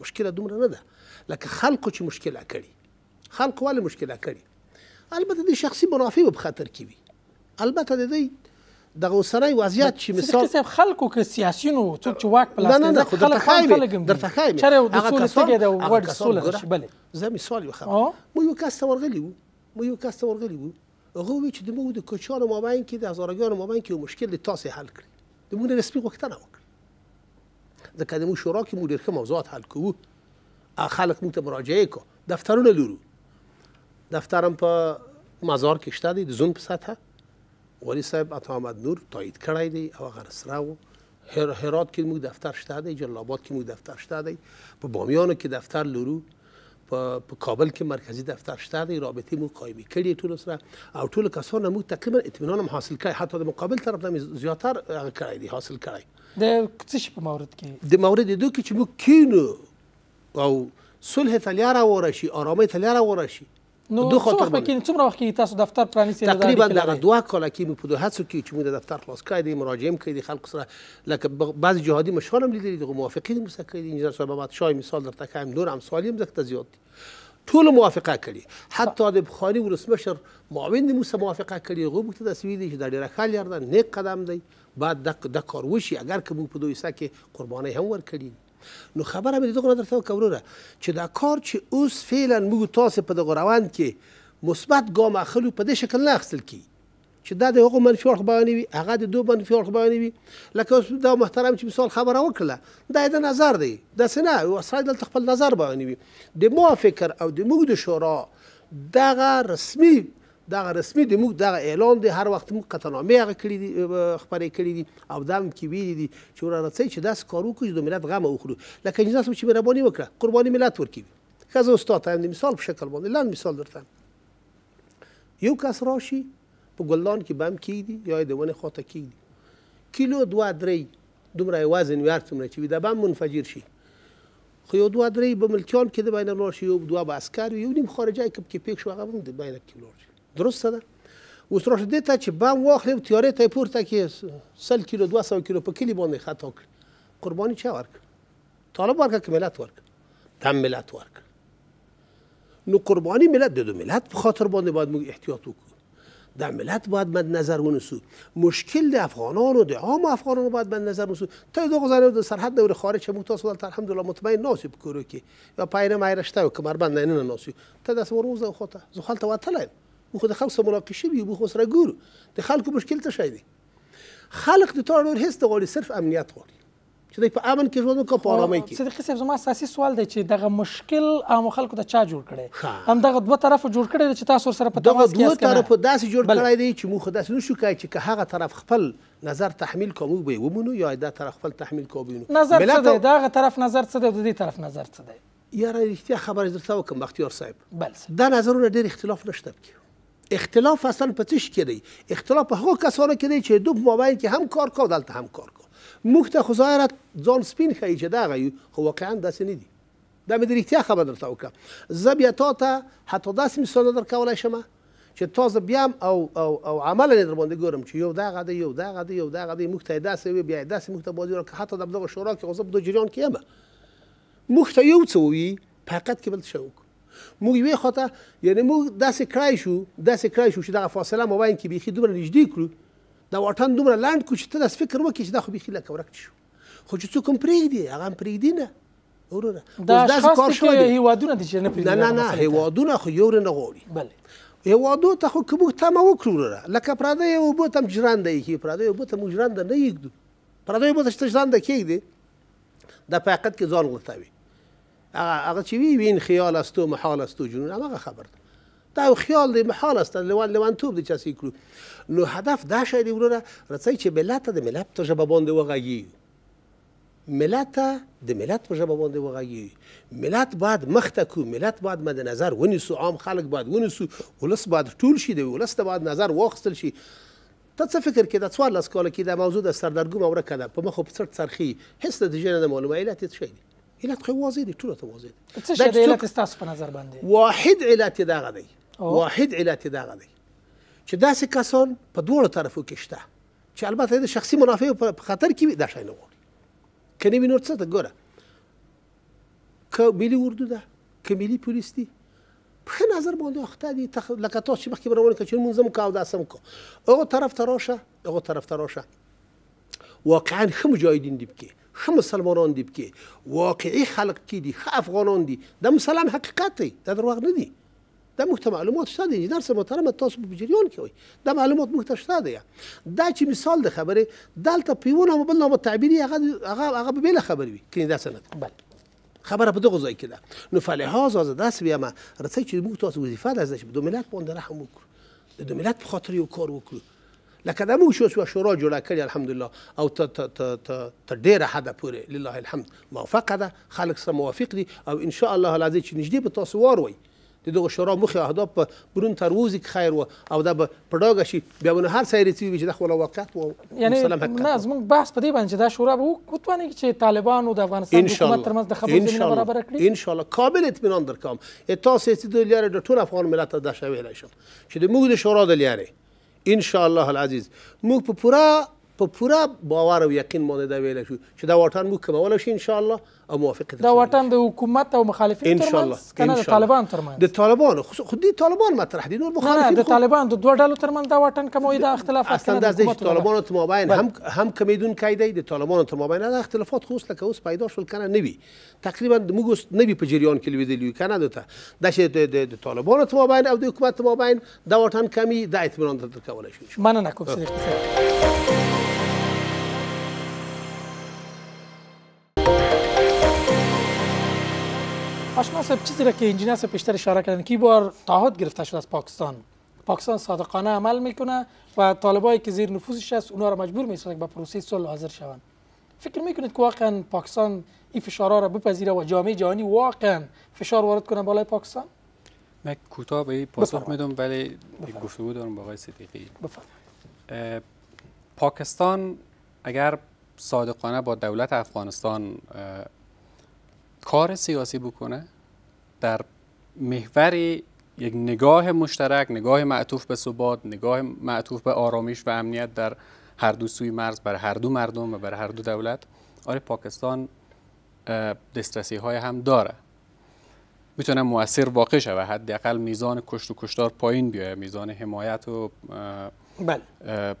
مشکله دومره نه ده لکه خلکو چې مشکله کړي خلکو ولې مشکله کړي البته د شخصي منافع په خطر کې وي البته د دې دغه سره وضعیت چې مثال صاحب خلکو کې سیاسيونو څوک چې واک په لاس نه نه خلک خلک درته خایم چره د سولې څخه د وړ سولې بلې زه مثال یو خبر مو یو کس ورغلی وو مو یو کس ورغلی وو غوی چې د مو د کوچانو مابین کې د هزارګانو مابین کې مشکل د تاسې حل کړي د مونږ رسمي غوښتنه وکړه ځکه د مو شورا کې مو ډېر ښه موضوعات حل کوو خلک موږ ته مراجعه کو دفترونه لرو دفترم په مزار کې شته دی د زون په سطحه ولی صاحب عطا احمد نور تایید کړی دی او هغه سره و هرات کې موږ دفتر شته دی جلال آباد کې موږ دفتر شته دی په بامیانو کې دفتر لورو. په کابل کې مرکزی دفتر شته دی رابطه مو قایمه کړي ټول سره او ټول کسان مو تقریبا اطمینان هم حاصل کړي حتی د مقابل طرف هم زیاتر هغه کړی دی حاصل کړی د څه په مورد کې د مورد دوه کې چې مو کینو او صلح ته لاره ورشي آرامۍ ته لاره ورشي نو دو خاطر باندې څومره وخت کې تاسو دفتر پرانیستئ تقریبا دغه دوا کال کې موږ په هڅه کې چې مو د دفتر خلاص کړی دی مراجعه هم کړی خلکو سره لکه بعض جهادي مشال هم لیدلی دغه موافقین هم سره کړی انجینر صاحب محمد شای مثال درته کړم نور امثالی هم دغه زیات دي ټول موافقه کړي حتی د بخاري ولسمشر معاون د موسه موافقه کړي غو موږ ته تصویر دي چې نه ډېره نیک قدم دی بعد د کار وشی اگر که مو په دوی سکه قربانۍ هم ورکړي نو خبره به دغه درته کوروره چې دا کار چې اوس فعلا موږ تاسو په دغه روند کې مثبت ګام اخلو په دې شکل نه اخستل کی چې دا د هغو منفي اړخ بیانوي هغه د دو منفي اړخ بیانوي لکه اوس دا محترم چې مثال خبره وکړه دا یې د نظر دی داسې نه اسرائیل دلته خپل نظر بیانوي د ما فکر او د موږ د شورا دغه رسمي دغه رسمي د موږ دغه اعلان دی هر وخت موږ قطنامې هغه کړي دي خپرې کړي دي او دا هم کې ویلي دي چې وراره چې داس کار وکړو چې د ملت غم وخورو لکه چې تاسو چې مهرباني وکړه قرباني ملت ورکوي ښځه استاد هم د مثال په شکل باندې لاند مثال درته یو کس راشي په ګلان کې بم کیدی یا د ونه خاطه کیدی کیلو دوه درې دومره وزن ویار څومره چې وي د بم منفجر شي خو یو دوه درې په ملکیان کې د بین لاړ شي یو دوه به عسکر یو نیم خارجه کې کې پیک شو هغه هم د کې لاړ شي درست ده اوس راشه دې ته چې بم واخلې او تیارې ته پورته سل کیلو دوه سوه کیلو په کلي باندې خطا کړي قرباني چا ورکړه طالب ورکړه که ملت ورکړه دم ملت ورکړه نو قربانی ملت د ملت په خاطر باندې باید موږ احتیاط وکړو در ملت باید مد نظر ونسو مشکل ده افغانان و ده عام افغانان باید مد نظر ونسو تا دو غزنه در سرحد دور خارج چه تاسو دلت الحمدلله مطمئن ناسی بکرو که یا پایین مایرشته و کمربند نه ناسی تا دست و روز و خود زخال تا موږ د خلکو سره ملاقات شوي یو موږ سره ګورو د خلکو مشکل څه شی دی خلق د تا نور هیڅ نه غواړي صرف امنیت غواړي چې دوی په امن کې ژوند وکړي په آرامۍ کې صدیق صاحب زما اساسي سوال دی چې دغه مشکل عام خلکو ته چا جوړ کړي هم دغه دوه طرف جوړ کړي چې تاسو سره په تماس کې دغه دوه طرف داسې جوړ کړی دی چې مو خدای نه شو کوي چې هغه طرف خپل نظر تحمیل کوو به ومنو یا دا طرف خپل تحمیل کوو بینو نظر څه دی دغه طرف نظر څه دی د دې طرف نظر څه دی یاره رښتیا خبره درته وکم بختیار صاحب بل دا نظرونه ډېر اختلاف نشته پکې اختلاف اصلا په چش اختلاف په هغو کسانو کې دی چې دو مابین کې هم کار کو دلته هم کار کو موږ ته خو ځان سپین ښیي چې دغه خو واقعا داسې نه دي دا مې رښتیا خبر درته وکړه زه بیا تا ته حتی داسې مثالونه درکولی شم چې تازه بیا هم او او او عمل یې درباندې ګورم چې یو دغه دی یو دغه دی یو دغه دی موږ ته داسې وي بیا داسې موږ ته بازي که حتی د دغه شورا کې خو زه په جریان کې یم موږ ته یو څه ووي فقط کې بل څه وکړو موږ یوې خواته یعنی موږ داسې کړای شو داسې کړای شو چې دغه فاصله مابین کې بیخي دومره نږدې کړو دا واټن دومره لنډ کړو چې ته داسې فکر وکړې چې دا خو بیخي لکه ورک شو خو چې څوک هم پرېږدي هغه هم پرېږدي نه وروره دا اشخاص پکې هیوادونه دي چې نه پرېږدي نه نه هیوادونه خو یو نه غواړي بله هیوادو ته خو که موږ تمه وکړو وروره لکه پردی اوبو ته هم ژرنده یې پردی اوبو ته موږ ژرنده نه یږدو پردی اوبو ته چې ته ژرنده کېږدې دا په حقیقت کې ځان غورتوي هغه چې وی وین خیال است و محال است و جنون هغه خبر ده دا خیال دی محال است لوان لوانتوب دی چاسی کړو نو هدف دا شی دی وروره رسۍ چې ملت د ملت په ژبه باندې وغږیږي ملت د ملت په ژبه باندې وغږیږي ملت باید مخته کو ملت باید مد نظر ونیسو عام خلک باید ونیسو ولس باید ټول شي د ولس ته باید نظر واخیستل شي ته څه فکر کې دا څوارلس کاله کې دا موضوع د سردرګم او ورکه ده په مخ په څټ څرخي هیڅ نتیجه نه معلومه علت یې څه دی علت خو واضح دی ټول ته واضح دی څه شی د علت تاسو په نظر باندې واحد علت دا غدی واحد علت دا غدی چې داسې کسان په دوه طرفو کې شته چې البته د شخصي منافع په خطر کې دا شی نه غواړي کني وینور څه ته ګوره که ملي اردو ده که ملي پولیس دي په نظر باندې اخته دي تخ... لکه تاسو چې مخکې روان کړئ چې مونږ زموږ او داسم کو هغه طرف ته راشه هغه طرف ته راشه واقعا ښه مجاهدین دي پکې خه مسلمانان دي پکې واقعي خلق کی دي خه افغانان دی دا مسلم حقیقت دی دا دروغ نه دي دا موږ ته معلومات شته دي درس محترمه تاسو په جریان کې وي دا معلومات موږ ته شته دي دا چې مثال د خبرې دلته په یو نامه بل نامه تعبیری هغه هغه هغه به بل خبرې وي کینې دا سند بل خبره په دغه ځای کې ده نو فلهاز از دست بیامه رسې چې موږ تاسو وظیفه ده چې د ملت باندې رحم وکړو د ملت په خاطر یو کار وکړو لکه دا موږ اوس یوه شورا جوړه کړې الحمدلله او تر ډېره حده پورې لله الحمد موافقه ده خلک سره موافق دي او انشاءالله العظیم چې نږدې به تاسو واروئ د دغه شورا مخې اهداف په برون تروز کې خیر و او دا به په ډاګه شي بیا به هر څه رسېږي چې دا خو واقعیت و یعنی نه زموږ بحث په دې باندې چې دا شورا به وتواني چې طالبان او د افغانستان حکومت ترمنځ د خبرو زمینه برابر کړي ان شاء الله کامل اطمینان درکوم اتاسې د لارې د ټول افغان ملت ته دا شوی شم چې د موږ د شورا د لارې ان شاء الله العزیز موږ په پوره په پوره باور او یقین باندې دا شو چې دا واټن مو کمول شي ان الله او موافقه دا واټن د حکومت او مخالفین ترمنځ کنه د طالبان ترمنځ د طالبان خو د طالبان مطرح دي نور مخالفین د طالبان د دوه ډلو ترمنځ دا واټن کموي دا اختلاف اصلا د طالبان تر مابین بله. هم هم کمیدون کیدی د طالبان تر مابین دا اختلافات خو که اوس پیدا شول کنه نوي تقریبا موږ نوی په جریان کې لیدلی کنه دته د د طالبان تر مابین او د حکومت تر مابین دا واټن کمی د اطمینان تر کولای شی مننه کوم صدیق آشنا صاحب چیزی را که انجینر صاحب بیشتر اشاره کردن که بار تعهد گرفته شده از پاکستان پاکستان صادقانه عمل میکنه و طالبایی که زیر نفوذش است اونها را مجبور میسازه که به پروسه صلح حاضر شوند فکر میکنید که واقعا پاکستان این فشارها را بپذیره و جامعه جهانی واقعا فشار وارد کنه بالای پاکستان من کوتاه به پاسخ میدم ولی گفتگو دارم با آقای صدیقی پاکستان اگر صادقانه با دولت افغانستان کار سیاسی بکنه در محور یک نگاه مشترک نگاه معطوف به ثبات نگاه معطوف به آرامش و امنیت در هر دو سوی مرز بر هر دو مردم و بر هر دو دولت آره پاکستان دسترسی های هم داره میتونه مؤثر واقع شوه حداقل میزان کشت و کشتار پایین بیایه میزان حمایت و بله.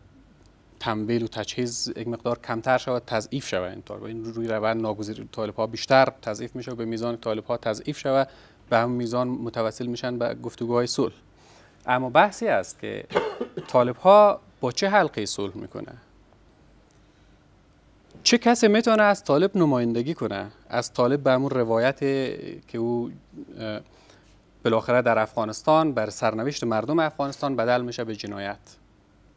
تنبیل و تجهیز یک مقدار کمتر شود تضعیف شود این روی روند ناگزیر طالب ها بیشتر تضعیف میشه و به میزان طالب ها تضعیف شود به هم میزان متوسل میشن به گفتگوهای صلح اما بحثی است که طالب ها با چه حلقه صلح میکنه چه کسی میتونه از طالب نمایندگی کنه از طالب به همون روایت که او بالاخره در افغانستان بر سرنوشت مردم افغانستان بدل میشه به جنایت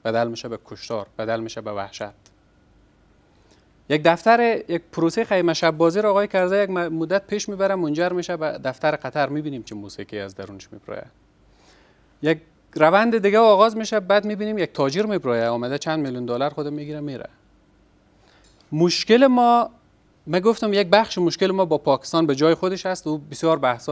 بدل میشه به کشتار بدل میشه به وحشت یک دفتر یک پروسه خیمه شب بازی را آقای کرزه یک مدت پیش میبره منجر میشه به دفتر قطر میبینیم چه موسیقی از درونش میپرایه یک روند دیگه آغاز میشه بعد میبینیم یک تاجر میپرایه آمده چند میلیون دلار خود میگیره میره مشکل ما من گفتم یک بخش مشکل ما با پاکستان به جای خودش هست و بسیار بحث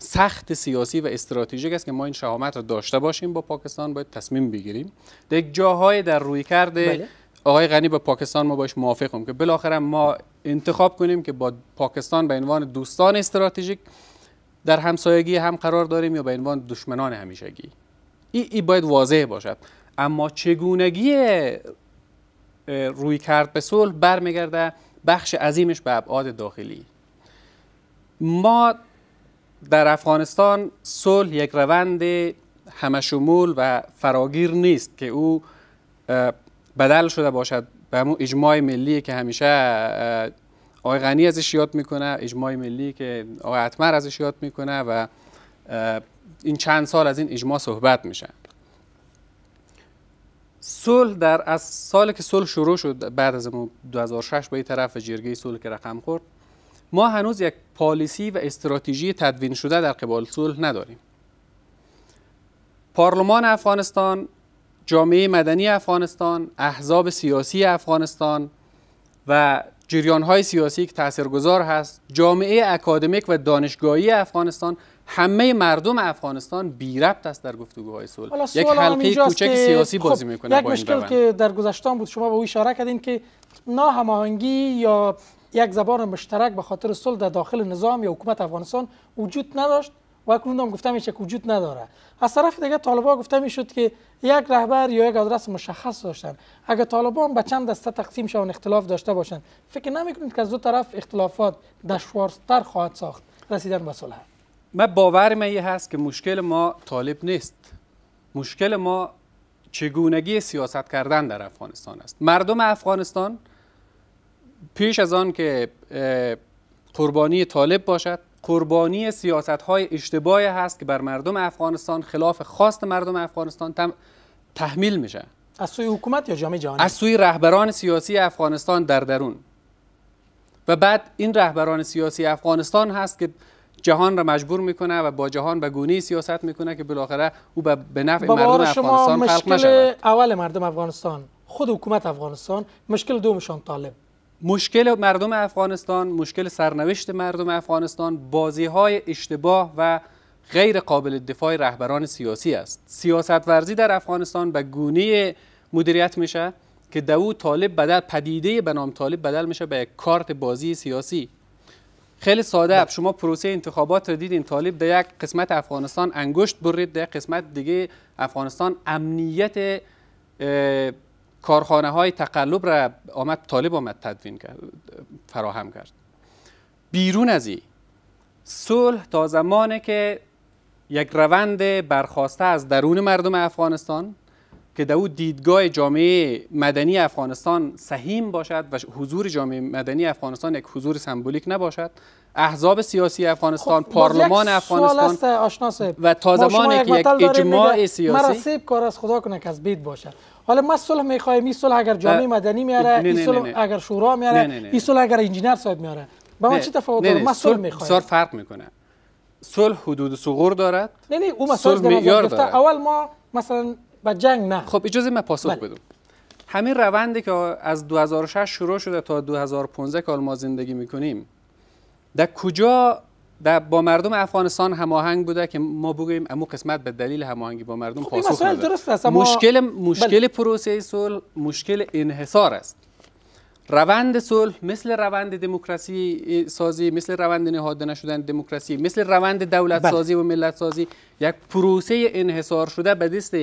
سخت سیاسی و استراتژیک است که ما این شهامت را داشته باشیم با پاکستان باید تصمیم بگیریم در جاهای در روی کرده بله. آقای غنی با پاکستان ما باش موافقم که بالاخره ما انتخاب کنیم که با پاکستان به عنوان دوستان استراتژیک در همسایگی هم قرار داریم یا به عنوان دشمنان همیشگی این ای باید واضح باشد اما چگونگی روی کرد به صلح برمیگرده بخش عظیمش به ابعاد داخلی ما در افغانستان صلح یک روند همشمول و فراگیر نیست که او بدل شده باشد به همون اجماع ملی که همیشه آقای غنی ازش یاد میکنه اجماع ملی که آقای اتمر ازش یاد میکنه و این چند سال از این اجماع صحبت میشه صلح در از سالی که صلح شروع شد بعد از 2006 به این طرف جرگه صلح که رقم خورد ما هنوز یک پالیسی و استراتژی تدوین شده در قبال صلح نداریم پارلمان افغانستان جامعه مدنی افغانستان احزاب سیاسی افغانستان و های سیاسی که تاثیرگذار هست جامعه اکادمیک و دانشگاهی افغانستان همه مردم افغانستان بی ربط است در گفتگوهای صلح یک حلقه کوچک سیاسی خب بازی میکنه یک با مشکل که در گذشتان بود شما به او اشاره کردین که ناهماهنگی یا یک زبان مشترک به خاطر صلح در داخل نظام یا حکومت افغانستان وجود نداشت و اکنون هم گفته میشه که وجود نداره از طرف دیگه طالبان گفته میشد که یک رهبر یا یک آدرس مشخص داشتن اگر طالبان به چند دسته تقسیم شون اختلاف داشته باشند فکر نمیکنید که از دو طرف اختلافات دشوارتر خواهد ساخت رسیدن به صلح ما باور این هست که مشکل ما طالب نیست مشکل ما چگونگی سیاست کردن در افغانستان است مردم افغانستان پیش از آن که قربانی طالب باشد قربانی سیاست های اشتباهی هست که بر مردم افغانستان خلاف خواست مردم افغانستان تحمیل میشه از سوی حکومت یا جامعه جهانی از سوی رهبران سیاسی افغانستان در درون و بعد این رهبران سیاسی افغانستان هست که جهان را مجبور میکنه و با جهان به گونه سیاست میکنه که بالاخره او به نفع مردم افغانستان خلق نشود. اول مردم افغانستان خود حکومت افغانستان مشکل دومشان طالب مشکل مردم افغانستان مشکل سرنوشت مردم افغانستان بازی های اشتباه و غیر قابل دفاع رهبران سیاسی است سیاست ورزی در افغانستان به گونه مدیریت میشه که دو طالب بدل پدیده به نام طالب بدل میشه به یک کارت بازی سیاسی خیلی ساده اپ شما پروسه انتخابات رو دیدین طالب در یک قسمت افغانستان انگشت برید در قسمت دیگه افغانستان امنیت کارخانه های تقلب را آمد طالب آمد تدوین کرد فراهم کرد بیرون از این صلح تا زمانی که یک روند برخواسته از درون مردم افغانستان که در او دیدگاه جامعه مدنی افغانستان سهیم باشد و حضور جامعه مدنی افغانستان یک حضور سمبولیک نباشد احزاب سیاسی افغانستان خب، پارلمان افغانستان و تا زمانی که یک اجماع سیاسی کار از خدا کنه که از بید باشد حالا ما صلح میخوایم این صلح اگر جامعه مدنی میاره این صلح اگر شورا میاره این صلح اگر انجینر صاحب میاره با ما چه تفاوت داره ما صلح میخوایم صلح فرق میکنه صلح حدود صغور دارد نه نه او اول ما مثلا با جنگ نه خب اجازه من پاسخ بله. بدم همین روندی که از 2006 شروع شده تا 2015 که ما زندگی میکنیم در کجا در با مردم افغانستان هماهنگ بوده که ما بگیم امو قسمت به دلیل هماهنگی با مردم خب پاسخ نداد مشکل بله. مشکل پروسه صلح مشکل انحصار است روند صلح مثل روند دموکراسی سازی مثل روند نهاد نشدن دموکراسی مثل روند دولت بله. سازی و ملت سازی یک پروسه انحصار شده به دست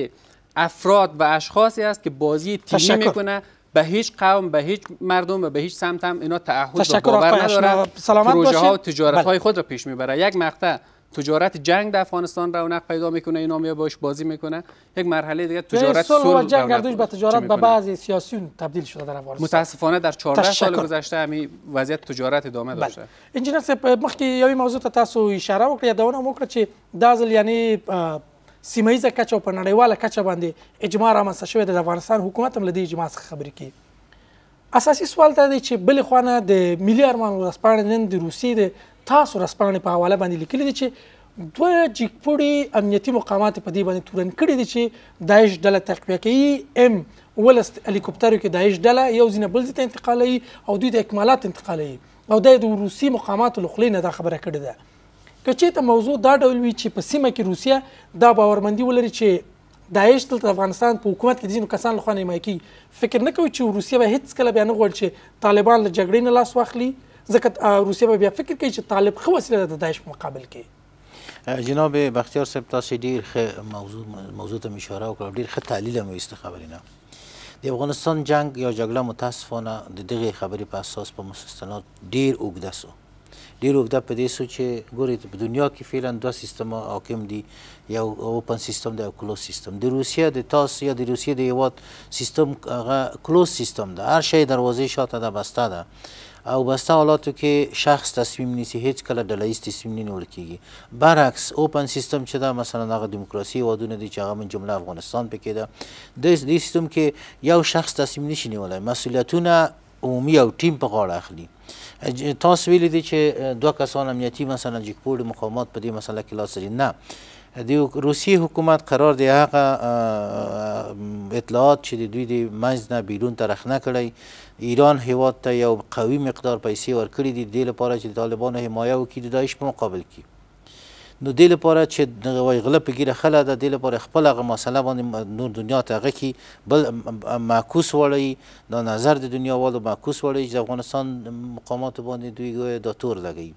افراد و اشخاصی است که بازی تیمی میکنه به هیچ قوم به هیچ مردم و به هیچ سمت هم اینا تعهد و باور نداره سلامت پروژه ها و تجارت بله. های خود را پیش میبره یک مقطع تجارت جنگ در افغانستان رونق پیدا میکنه اینا می باش بازی میکنه یک مرحله دیگه تجارت سول و جنگ به تجارت به بعضی سیاسیون تبدیل شده در افغانستان متاسفانه در 14 سال گذشته همین وضعیت تجارت ادامه بله. داشته اینجاست انجینر صاحب موضوع تاسو اشاره وکړه یادونه وکړه چې دازل یعنی سیمایزه کچه او په نړیواله کچه باندې اجماع رامنځته شوی د افغانستان حکومت هم له دې اجماع څخه خبرې کوي اساسي سوال دا دی چې بلې خوانه د ملي ارمان ورځپاڼې نن د روسیې د تاسو ورځپاڼې په حواله باندې لیکلي دي چې دوه جګپوړي امنیتي مقامات په دې باندې تورن کړي دي چې داعش ډله تقویه کوي ام ولست هلیکوپټرو کې داعش ډله یو ځینې بل ځای ته انتقالوي او دوی د اکمالات انتقالوي او دا د روسي مقاماتو له خولې نه دا خبره کړې ده که چېرته موضوع دا ډول وي چې په سیمه کې روسیه دا باورمندي ولري چې داعش دلته افغانستان په حکومت کې ځینو کسان لخوا نیمایي کیږي فکر نه کوي چې روسیه به هیڅکله بیا نه غواړي چې طالبان له جګړې نه لاس واخلي ځکه روسیه به بیا فکر کوي چې طالب ښه وسیله ده د داعش په مقابل کې جناب بختیار صاحب تاسو ډیر ښه موضوع موضوع ته اشاره وکړه ډیر ښه تحلیل هم ویسته خبرینه د افغانستان جنگ یا جګړه متاسفانه د دغه خبرې په اساس په مستند ډیر اوږده سو ډیر وخت په دې سو چې ګوري په دنیا کې فعلا دوه سیستم حاکم دي یو اوپن سیستم دی او کلوز سیستم د روسیه د تاس یا د روسیه د یوات سیستم هغه کلوز سیستم ده هر شی دروازې شاته ده بسته ده او بسته حالاتو کې شخص تصمیم نیسی هیڅ کله ډله ایز تصمیم نه نیول کیږي برعکس اوپن سیستم چې دا مثلا هغه دیموکراسي هیوادونه دي چې هغه من جمله افغانستان پکې ده د دې سیستم کې یو شخص تصمیم نشي نیولی مسؤلیتونه عمومي او ټیم په غاړه اخلي تاسو ویلي دي چې دوه کسان امنیتي مثلا جګپوړ مقامات په دې مسله کې لاس لري نه د روسي حکومت قرار دی هغه اطلاعات چې د دوی د منځ نه بیرون ترخ نه کړی ایران هیواد ته یو قوي مقدار پیسې ورکړي دي د دې لپاره چې د طالبانو حمایه وکړي د داعش په مقابل کې نو دې لپاره چې دغه وای غله په ګیره خله ده دې لپاره خپل هغه مسله باندې نور دنیا ته هغه کې بل معکوس وړي د نظر د دنیا والو معکوس وړي چې افغانستان مقامات باندې دوی دا تور لګي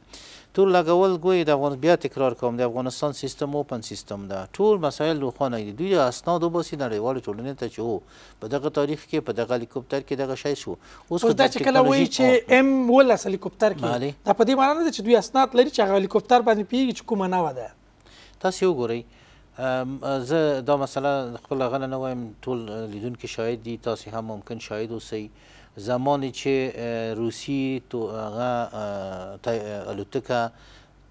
تور لګول ګوي د افغان بیا تکرار کوم د افغانستان سیستم اوپن سیستم ده ټول مسایل روښانه دي دوی اسناد وباسي نړیوال ټولنې ته چې په دغه تاریخ کې په دغه هلیکوپټر کې دغه شی شو اوس دا چې کله وایي چې ام ولس هلیکوپټر کې دا په دې معنی نه ده چې دوی اسناد لري چې هغه هلیکوپټر باندې پیږي چې کومه نه وده تاسو وګورئ زه دا مسله خپل غل نه وایم ټول لیدونکو شاهد دي تاسو هم ممکن شاهد اوسئ زمانی چې روسی تو هغه الوتکه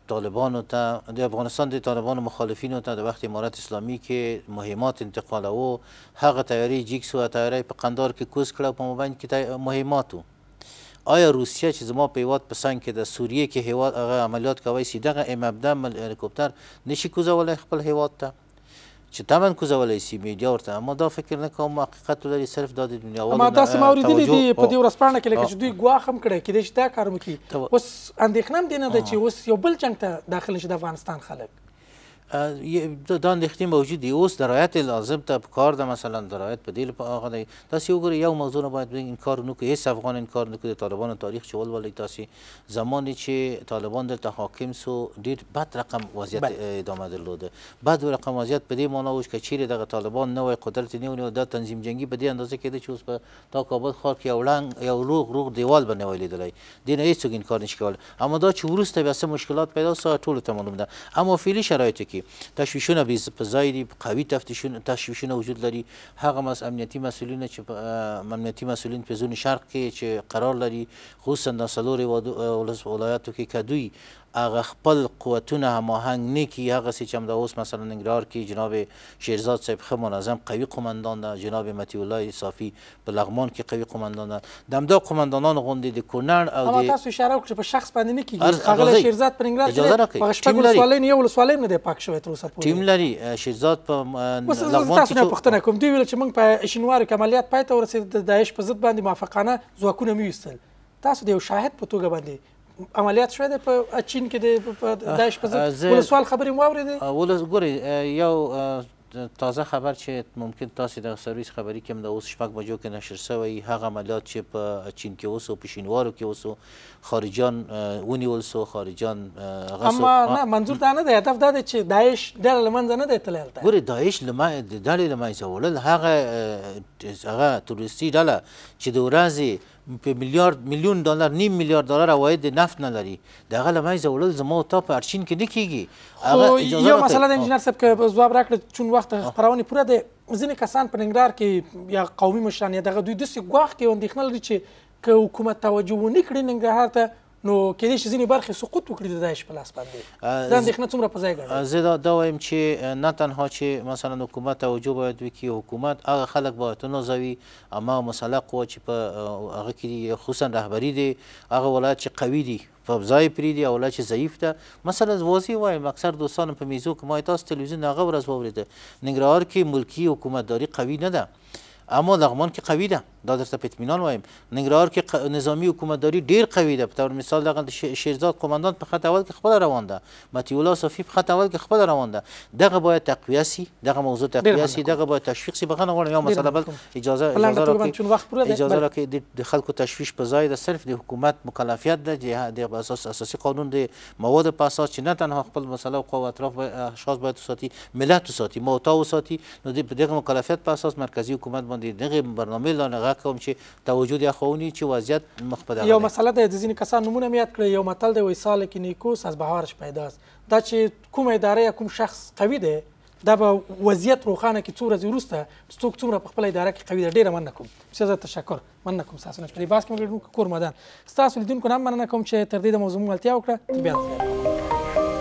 طالبانو ته د افغانستان د طالبانو مخالفینو ته د وخت امارت اسلامي کې مهمات انتقال او هغه تیاری جیکس او تیاری په قندار کې کوز کړه په مبین کې مهماتو آیا روسیه چې زما په هیواد پسند کې د سوریې کې هیواد هغه عملیات کوي سیده هغه مبدا هلیکوپټر نشي کوزولی خپل هیواد ته چې تمن کوزولای شي میډیا ورته اما دا فکر نه کوم حقیقت لري صرف د دنیا والو ما تاسو ما اوریدلی دي په دې ورځپاڼه کې لکه چې دوی ګواخ هم کړی کېدای شي دا کار وکړي اوس اندېښنه هم دی نه ده چې اوس یو بل جنګ ته داخل شي د افغانستان خلک دا اندېښنې موجود دی اوس درایت لازم ته کار ده مثلا درایت په دې لپاره هغه دی تاسې وګورئ یو موضوع نه باید نو نکړو هیڅ افغان کار نکړو کوي طالبان تاریخ چول ولې تاسې زمانی چې طالبان دلته حاکم سو ډېر بد رقم وضعیت بله. ادامه درلوده بد رقم وضعیت په دې معنا چې چیرې دغه طالبان نوې قدرت نه ونیو دا تنظیم جنگي په اندازه کېده چې اوس په تا کابل خار کې یو یو روغ روغ دیوال به نه دی دې نه کارنش انکار کار شي اما دا چې وروسته مشکلات پیدا سوه طول ته معلوم اما فعلی شرایط کې کې تشویشونه به په ځای دي قوي تفتیشونه تشویشونه وجود لري هغه مس امنیتي مسولین چې امنیتي مسولین په زون شرق کې چې قرار لري خصوصا د څلور ولایتو کې کدوی هغه خپل قوتونه هماهنګ نه کی هغه چې هم د اوس مثلا نګرار کې جناب شیرزاد صاحب خه منظم قوي قومندان ده جناب متی الله صافی په لغمان کې قوي قومندان ده دمدا قومندانان غونډې د کورنر او د تاسو اشاره وکړه په شخص باندې نه کیږي هغه شیرزاد په نګرار کې په شپږ سوالین یو سوالین نه دی پاک شوی تر اوسه پورې ټیم لري شیرزاد په لغمان کې تاسو نه پښتنه کوم دی ویل چې موږ په شینوار کې عملیات پاتې ورسېد د داعش په ضد باندې موافقانه ځواکونه میوستل تاسو د یو شاهد په توګه باندې عملیات شوی دی په چین کې د داعش په ضد ولسوال خبرې مو اورېدې ولس ګورئ یو تازه خبر چې ممکن تاسو د سرویس خبري کې هم د اوس شپږ بجو کې نشر شوی هغه عملیات چې په چین کې اوس او په شینوارو کې اوس خارجان ونیول سو خارجان هغه اما نه منظور دا نه دی هدف دا دی چې داعش ډله له منځه نه دی تللی هلته ګورې داعش له ډلې له منځه وړل هغه هغه تروریستي ډله چې د ورځې په میلیارد میلیون ډالر نیم میلیارد ډالر عواید نفت نه لري دغه لمایزه وړل زما او تا په ارچین کې نه کیږي یو مسله د انجینر صاحب که ځواب راکړه چون وخت خپرونې پوره دی ځینې کسان په ننګرهار کې یا قومي مشران یا دغه دوی داسې ګواښ کوي اندېښنه لري چې که حکومت توجه ونه کړي ننګرهار ته نو کېدې شي ځینې برخې سقوط وکړي د داعش په لاس باندې دا اندېښنه څومره په ځای ګڼي زه دا, دا وایم چې نه تنها چې مثلا حکومت توجه باید وکړي حکومت هغه خلک باید ونازوي اما مسله قوه چې په هغه کې دي خصوصا رهبري دی هغه ولایت چې قوي دي په ځای پریدي او لا چې ضعیف ده مثلا واضح وایم اکثر دوستان په میزو کې ما تاسو تلویزیون هغه ورځ واورېده ننګرهار کې ملکی حکومتداري قوي نه ده اما لغمان که قوی ده دا درته په اطمینان وایم ننګرهار نظامی ډیر قوی ده په مثال دغه شیرزاد کمانډان په خط اول کې خپل روان ده متی الله صافی اول کې خپل روان دغه باید تقویه دغه موضوع تقویه بله، بله، بله. دغه باید تشویق سي بل اجازه اجازه راکړي اجازه د خلکو تشویش په ځای صرف حکومت مکلفیت ده د اساس اساسی قانون د مواد په اساس نه تنها مسله او اطراف اشخاص باید ملت وساتی موتا وساتی نو مرکزی حکومت باندې دغه برنامه لانه غا کوم چې توجود یا خونی چې وضعیت مخ په یو مسله د ځین کسان نمونه میاد کړی یو متل دی وېساله کې نیکوس از بهارش پیداست دا چې کوم اداره یا کوم شخص قوي دی دا به وضعیت روخانه کې څو ورځې وروسته څوک څومره په خپل اداره کې قوي ده ډیره مننه کوم ستاسو تشکر مننه کوم تاسو نه پرې باس کوم کور مدان ستاسو لیدونکو نه مننه کوم چې تر دې د موضوع ملتیا وکړه بیا